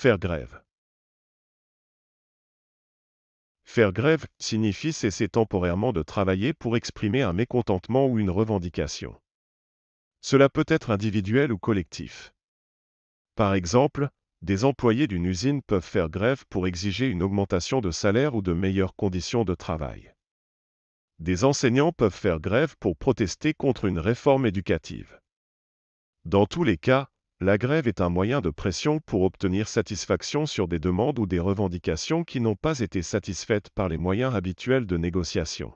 Faire grève. Faire grève signifie cesser temporairement de travailler pour exprimer un mécontentement ou une revendication. Cela peut être individuel ou collectif. Par exemple, des employés d'une usine peuvent faire grève pour exiger une augmentation de salaire ou de meilleures conditions de travail. Des enseignants peuvent faire grève pour protester contre une réforme éducative. Dans tous les cas, la grève est un moyen de pression pour obtenir satisfaction sur des demandes ou des revendications qui n'ont pas été satisfaites par les moyens habituels de négociation.